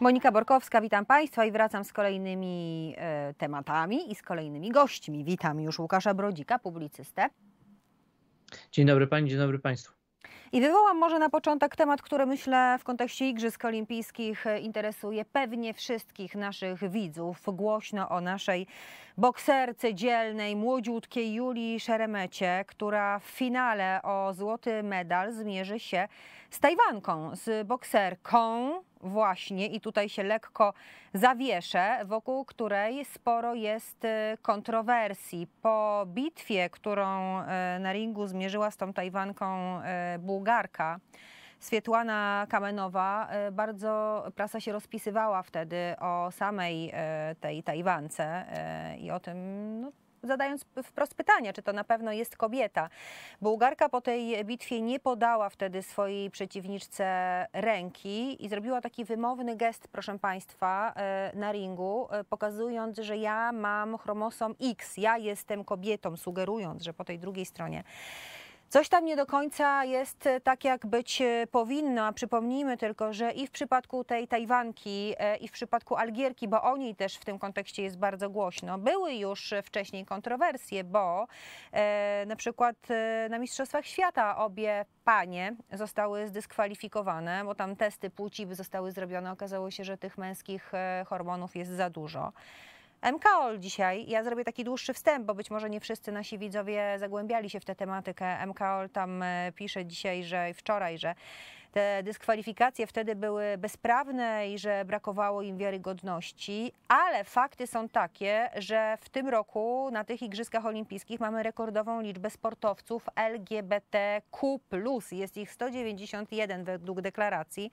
Monika Borkowska, witam Państwa i wracam z kolejnymi e, tematami i z kolejnymi gośćmi. Witam już Łukasza Brodzika, publicystę. Dzień dobry Pani, dzień dobry Państwu. I wywołam może na początek temat, który myślę w kontekście Igrzysk Olimpijskich e, interesuje pewnie wszystkich naszych widzów. Głośno o naszej bokserce dzielnej, młodziutkiej Julii Szeremecie, która w finale o złoty medal zmierzy się z Tajwanką, z bokserką właśnie i tutaj się lekko zawieszę, wokół której sporo jest y, kontrowersji. Po bitwie, którą y, na ringu zmierzyła z tą Tajwanką y, Bułgarka, Swietłana Kamenowa, bardzo prasa się rozpisywała wtedy o samej tej Tajwance i o tym, no, zadając wprost pytanie, czy to na pewno jest kobieta. Bułgarka po tej bitwie nie podała wtedy swojej przeciwniczce ręki i zrobiła taki wymowny gest, proszę Państwa, e, na ringu, e, pokazując, że ja mam chromosom X, ja jestem kobietą, sugerując, że po tej drugiej stronie Coś tam nie do końca jest e, tak, jak być e, powinno, a przypomnijmy tylko, że i w przypadku tej Tajwanki, e, i w przypadku Algierki, bo o niej też w tym kontekście jest bardzo głośno, były już wcześniej kontrowersje, bo e, na przykład na Mistrzostwach Świata obie panie zostały zdyskwalifikowane, bo tam testy płci zostały zrobione. Okazało się, że tych męskich hormonów jest za dużo. MKOL dzisiaj. Ja zrobię taki dłuższy wstęp, bo być może nie wszyscy nasi widzowie zagłębiali się w tę tematykę. MKOL tam e, pisze dzisiaj, że wczoraj, że te dyskwalifikacje wtedy były bezprawne i że brakowało im wiarygodności, ale fakty są takie, że w tym roku na tych Igrzyskach Olimpijskich mamy rekordową liczbę sportowców LGBTQ. Jest ich 191 według deklaracji.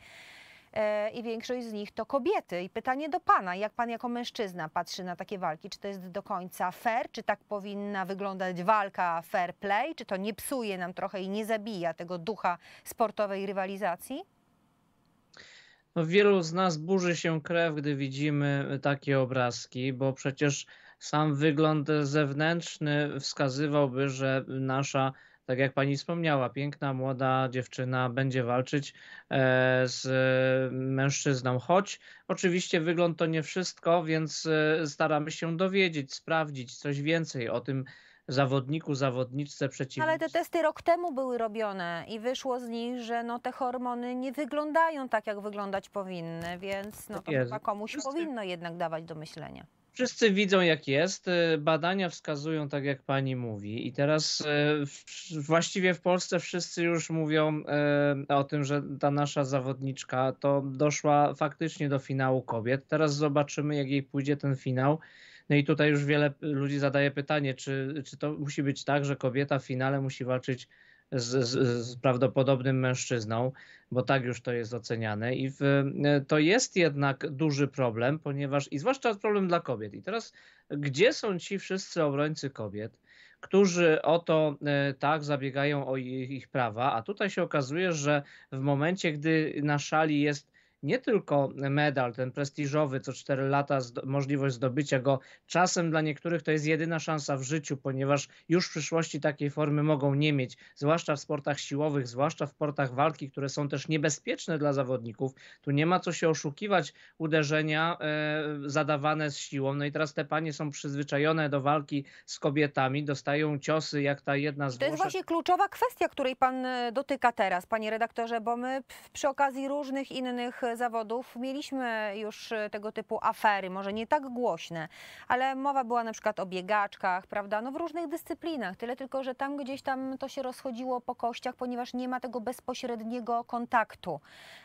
E, i większość z nich to kobiety. I pytanie do Pana, jak Pan jako mężczyzna patrzy na takie walki? Czy to jest do końca fair? Czy tak powinna wyglądać walka fair play? Czy to nie psuje nam trochę i nie zabija tego ducha sportowej rywalizacji? No, wielu z nas burzy się krew, gdy widzimy takie obrazki, bo przecież sam wygląd zewnętrzny wskazywałby, że nasza tak jak pani wspomniała, piękna, młoda dziewczyna będzie walczyć e, z e, mężczyzną. Choć oczywiście wygląd to nie wszystko, więc e, staramy się dowiedzieć, sprawdzić coś więcej o tym zawodniku, zawodniczce przeciwniczce. Ale te testy rok temu były robione i wyszło z nich, że no te hormony nie wyglądają tak, jak wyglądać powinny, więc no to tak Jezu. chyba komuś powinno jednak dawać do myślenia wszyscy widzą, jak jest. E, badania wskazują tak, jak pani mówi. I teraz e, właściwie w Polsce wszyscy już mówią e, o tym, że ta nasza zawodniczka to doszła faktycznie do finału kobiet. Teraz zobaczymy, jak jej pójdzie ten finał. No i tutaj już wiele ludzi zadaje pytanie, czy, czy to musi być tak, że kobieta w finale musi walczyć z, z, z, prawdopodobnym mężczyzną, bo tak już to jest oceniane. I w, to jest jednak duży problem, ponieważ, i zwłaszcza problem dla kobiet. I teraz, gdzie są ci wszyscy obrońcy kobiet, którzy o to e, tak zabiegają o ich, ich prawa, a tutaj się okazuje, że w momencie, gdy na szali jest nie tylko medal, ten prestiżowy co 4 lata, możliwość zdobycia go. Czasem dla niektórych to jest jedyna szansa w życiu, ponieważ już w przyszłości takiej formy mogą nie mieć, zwłaszcza w sportach siłowych, zwłaszcza w sportach walki, które są też niebezpieczne dla zawodników. Tu nie ma co się oszukiwać, uderzenia e, zadawane z siłą. No i teraz te panie są przyzwyczajone do walki z kobietami, dostają ciosy jak ta jedna z To jest właśnie kluczowa kwestia, której pan e, dotyka teraz, panie redaktorze, bo my przy okazji różnych innych zawodów mieliśmy już y, tego typu afery, może nie tak głośne, ale mowa była na przykład o biegaczkach, prawda, no w różnych dyscyplinach, tyle tylko, że tam gdzieś tam to się rozchodziło po kościach, ponieważ nie ma tego bezpośredniego kontaktu.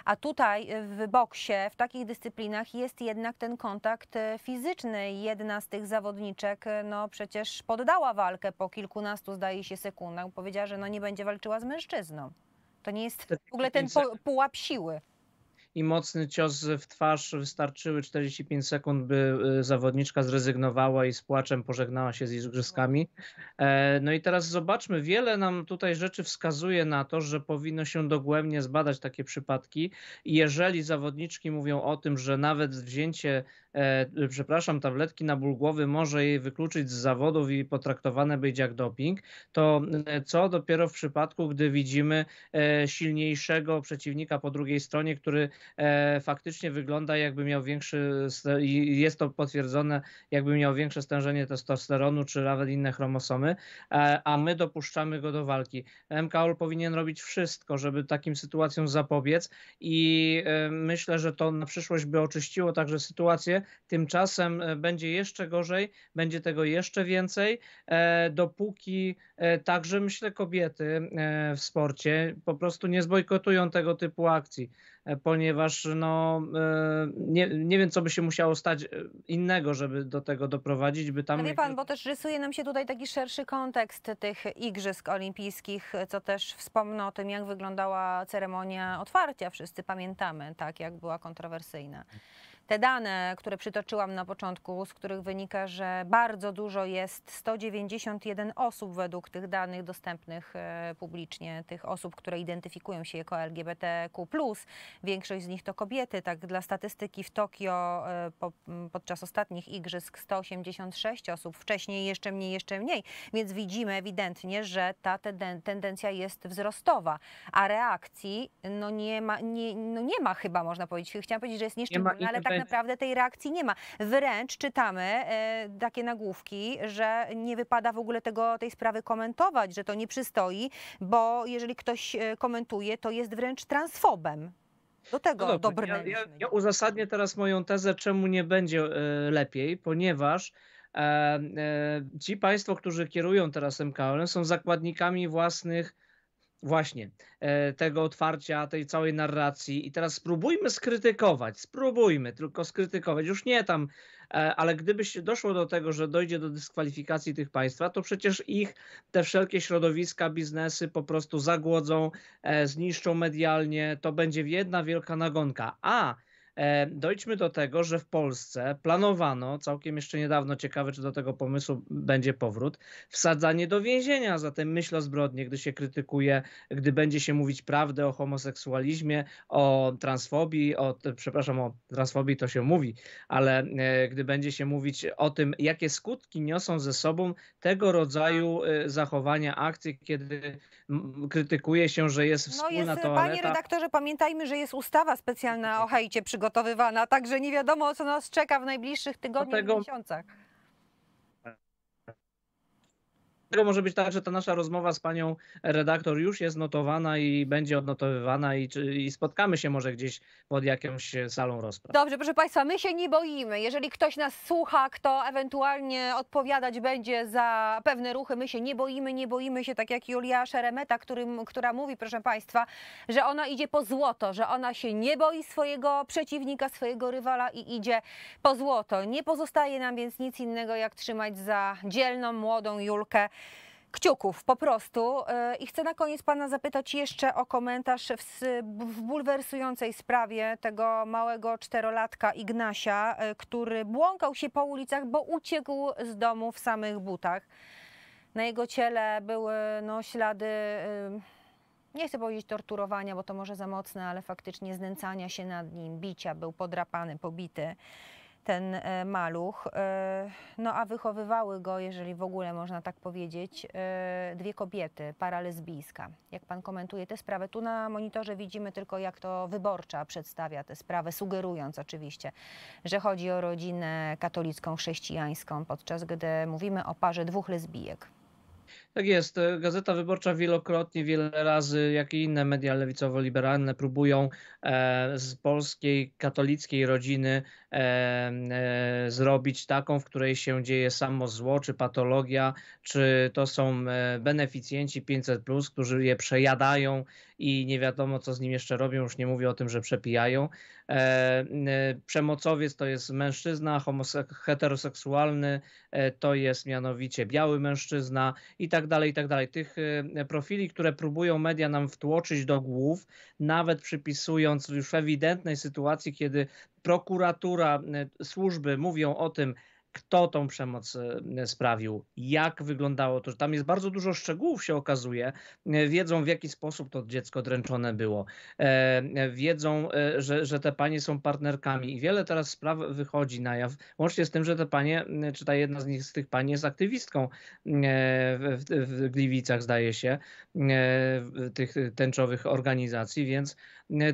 A tutaj y, w boksie, w takich dyscyplinach jest jednak ten kontakt y, fizyczny. Jedna z tych zawodniczek, no przecież poddała walkę po kilkunastu, zdaje się, sekundach. Powiedziała, że no nie będzie walczyła z mężczyzną. To nie jest w ogóle ten pułap siły i mocny cios w twarz wystarczyły 45 sekund, by y, zawodniczka zrezygnowała i z płaczem pożegnała się z igrzyskami. E, no i teraz zobaczmy, wiele nam tutaj rzeczy wskazuje na to, że powinno się dogłębnie zbadać takie przypadki. Jeżeli zawodniczki mówią o tym, że nawet wzięcie e, przepraszam, tabletki na ból głowy może jej wykluczyć z zawodów i potraktowane być jak doping, to e, co dopiero w przypadku, gdy widzimy e, silniejszego przeciwnika po drugiej stronie, który e, faktycznie wygląda jakby miał większy, i jest to potwierdzone, jakby miał większe stężenie testosteronu czy nawet inne chromosomy, e, a my dopuszczamy go do walki. MKOL powinien robić wszystko, żeby takim sytuacjom zapobiec i e, myślę, że to na przyszłość by oczyściło także sytuację, tymczasem e, będzie jeszcze gorzej, będzie tego jeszcze więcej, e, dopóki e, także myślę kobiety w sporcie po prostu nie zbojkotują tego typu akcji, ponieważ no, nie, nie wiem, co by się musiało stać innego, żeby do tego doprowadzić, by tam... No wie pan, bo też rysuje nam się tutaj taki szerszy kontekst tych Igrzysk Olimpijskich, co też wspomnę o tym, jak wyglądała ceremonia otwarcia, wszyscy pamiętamy, tak, jak była kontrowersyjna te dane, które przytoczyłam na początku, z których wynika, że bardzo dużo jest 191 osób według tych danych dostępnych e, publicznie, tych osób, które identyfikują się jako LGBTQ. Większość z nich to kobiety. Tak, dla statystyki w Tokio e, po, podczas ostatnich igrzysk 186 osób, wcześniej jeszcze mniej, jeszcze mniej. Więc widzimy ewidentnie, że ta tendencja jest wzrostowa, a reakcji no nie, ma, nie, no nie ma chyba, można powiedzieć. Chciałam powiedzieć, że jest nieszczególna, nie ale tak tak naprawdę tej reakcji nie ma. Wręcz czytamy e, takie nagłówki, że nie wypada w ogóle tego, tej sprawy komentować, że to nie przystoi, bo jeżeli ktoś e, komentuje, to jest wręcz transfobem. Do tego no dobra, ja, ja, ja, uzasadnię teraz moją tezę, czemu nie będzie e, lepiej, ponieważ ci państwo, którzy kierują teraz MKOL, są zakładnikami własnych właśnie e, tego otwarcia, tej całej narracji. I teraz spróbujmy skrytykować, spróbujmy tylko skrytykować, już nie tam, e, ale gdyby doszło do tego, że dojdzie do dyskwalifikacji tych państwa, to przecież ich te wszelkie środowiska, biznesy po prostu zagłodzą, e, zniszczą medialnie, to będzie jedna wielka nagonka. A E, dojdźmy do tego, że w Polsce planowano, całkiem jeszcze niedawno, ciekawe czy do tego pomysłu będzie powrót, wsadzanie do więzienia zatem myśl o zbrodnie, gdy się krytykuje, gdy będzie się mówić prawdę o homoseksualizmie, o transfobii, o, przepraszam, o transfobii to się mówi, ale e, gdy będzie się mówić o tym, jakie skutki niosą ze sobą tego rodzaju e, zachowania akcji, kiedy krytykuje się, że jest wspólna no jest, toaleta. Panie redaktorze, pamiętajmy, że jest ustawa specjalna o hejcie przygotowana przygotowywana, także nie wiadomo, co nas czeka w najbliższych tygodniach i miesiącach. Dlatego może być tak, że ta nasza rozmowa z panią redaktor już jest notowana i będzie odnotowywana i, i spotkamy się może gdzieś pod jakąś salą rozpraw. Dobrze, proszę państwa, my się nie boimy. Jeżeli ktoś nas słucha, kto ewentualnie odpowiadać będzie za pewne ruchy, my się nie boimy, nie boimy się, tak jak Julia Szeremeta, którym, która mówi, proszę państwa, że ona idzie po złoto, że ona się nie boi swojego przeciwnika, swojego rywala i idzie po złoto. Nie pozostaje nam więc nic innego, jak trzymać za dzielną, młodą Julkę kciuków po prostu. E, I chcę na koniec Pana zapytać jeszcze o komentarz w, w bulwersującej sprawie tego małego czterolatka Ignasia, e, który błąkał się po ulicach, bo uciekł z domu w samych butach. Na jego ciele były no, ślady, e, nie chcę powiedzieć torturowania, bo to może za mocne, ale faktycznie znęcania się nad nim, bicia, był podrapany, pobity ten e, maluch. E, no a wychowywały go, jeżeli w ogóle można tak powiedzieć, e, dwie kobiety, para lesbijska. Jak pan komentuje tę sprawę? Tu na monitorze widzimy tylko, jak to wyborcza przedstawia tę sprawę, sugerując oczywiście, że chodzi o rodzinę katolicką, chrześcijańską, podczas gdy mówimy o parze dwóch lesbijek. Tak jest. E, Gazeta Wyborcza wielokrotnie, wiele razy, jak i inne media lewicowo-liberalne próbują e, z polskiej katolickiej rodziny e, zrobić taką, w której się dzieje samo zło, czy patologia, czy to są beneficjenci 500, którzy je przejadają i nie wiadomo, co z nim jeszcze robią, już nie mówię o tym, że przepijają. E, e, przemocowiec to jest mężczyzna, heteroseksualny e, to jest mianowicie biały mężczyzna i tak dalej, i tak dalej. Tych profili, które próbują media nam wtłoczyć do głów, nawet przypisując już ewidentnej sytuacji, kiedy prokuratura, służby mówią o tym, kto tą przemoc e, sprawił, jak wyglądało to. Tam jest bardzo dużo szczegółów, się okazuje. E, wiedzą, w jaki sposób to dziecko dręczone było. E, wiedzą, że, że te panie są partnerkami i wiele teraz spraw wychodzi na jaw, łącznie z tym, że te panie, czy ta jedna z nich, z tych pani jest aktywistką w, w Gliwicach, zdaje się, tych tęczowych organizacji, więc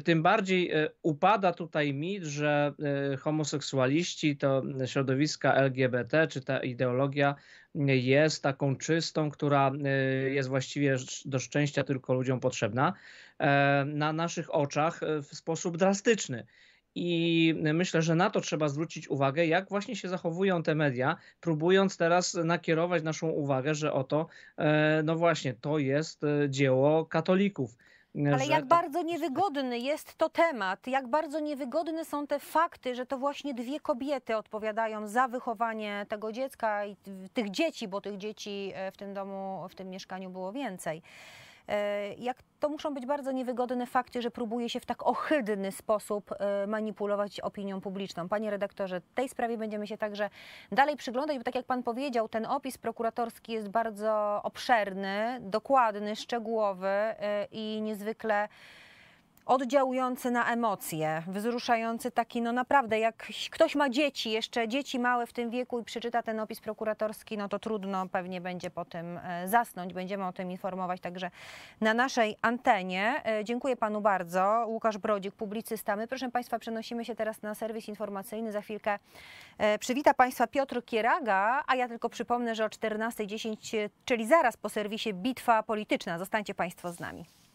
tym bardziej upada tutaj mit, że homoseksualiści to środowiska LGBT LGBT, czy ta ideologia jest taką czystą, która y, jest właściwie do szczęścia tylko ludziom potrzebna, e, na naszych oczach e, w sposób drastyczny. I myślę, że na to trzeba zwrócić uwagę, jak właśnie się zachowują te media, próbując teraz nakierować naszą uwagę, że oto, e, no właśnie, to jest dzieło katolików. Ale jak to... Tak bardzo niewygodny jest to temat, jak bardzo niewygodne są te fakty, że to właśnie dwie kobiety odpowiadają za wychowanie tego dziecka i tych dzieci, bo tych dzieci e, w tym domu, w tym mieszkaniu było więcej. E, jak to muszą być bardzo niewygodne fakty, że próbuje się w tak ohydny sposób e, manipulować opinią publiczną. Panie redaktorze, tej sprawie będziemy się także dalej przyglądać, bo tak jak pan powiedział, ten opis prokuratorski jest bardzo obszerny, dokładny, szczegółowy e, i niezwykle oddziałujący na emocje, wzruszający taki, no naprawdę, jak ktoś ma dzieci, jeszcze dzieci małe w tym wieku i przeczyta ten opis prokuratorski, no to trudno pewnie będzie po tym e, zasnąć. Będziemy o tym informować także na naszej antenie. E, dziękuję panu bardzo. Łukasz Brodzik, publicysta. My, proszę państwa, przenosimy się teraz na serwis informacyjny. Za chwilkę e, przywita państwa Piotr Kieraga, a ja tylko przypomnę, że o 14.10, czyli zaraz po serwisie Bitwa Polityczna. Zostańcie państwo z nami.